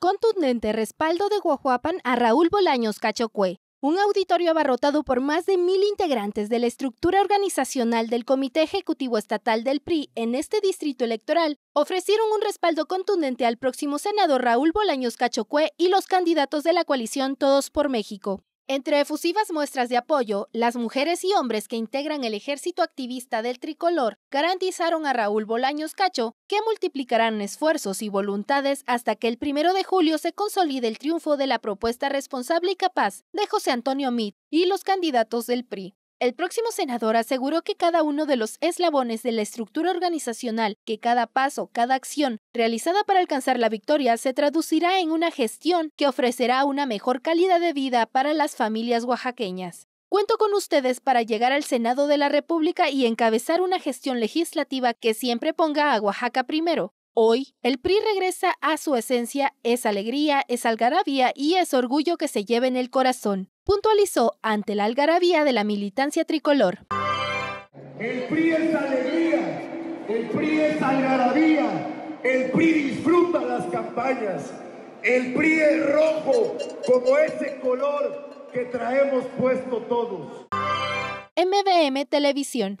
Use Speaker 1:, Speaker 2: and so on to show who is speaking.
Speaker 1: contundente respaldo de Guajuapan a Raúl Bolaños Cachocué. un auditorio abarrotado por más de mil integrantes de la estructura organizacional del Comité Ejecutivo Estatal del PRI en este distrito electoral, ofrecieron un respaldo contundente al próximo senador Raúl Bolaños Cachocué y los candidatos de la coalición Todos por México. Entre efusivas muestras de apoyo, las mujeres y hombres que integran el ejército activista del tricolor garantizaron a Raúl Bolaños Cacho que multiplicarán esfuerzos y voluntades hasta que el primero de julio se consolide el triunfo de la propuesta responsable y capaz de José Antonio Mit y los candidatos del PRI. El próximo senador aseguró que cada uno de los eslabones de la estructura organizacional, que cada paso, cada acción realizada para alcanzar la victoria se traducirá en una gestión que ofrecerá una mejor calidad de vida para las familias oaxaqueñas. Cuento con ustedes para llegar al Senado de la República y encabezar una gestión legislativa que siempre ponga a Oaxaca primero, Hoy, el PRI regresa a su esencia, es alegría, es algarabía y es orgullo que se lleve en el corazón, puntualizó ante la algarabía de la militancia tricolor.
Speaker 2: El PRI es alegría, el PRI es algarabía, el PRI disfruta las campañas, el PRI es rojo como ese color que traemos puesto todos.
Speaker 3: MBM Televisión.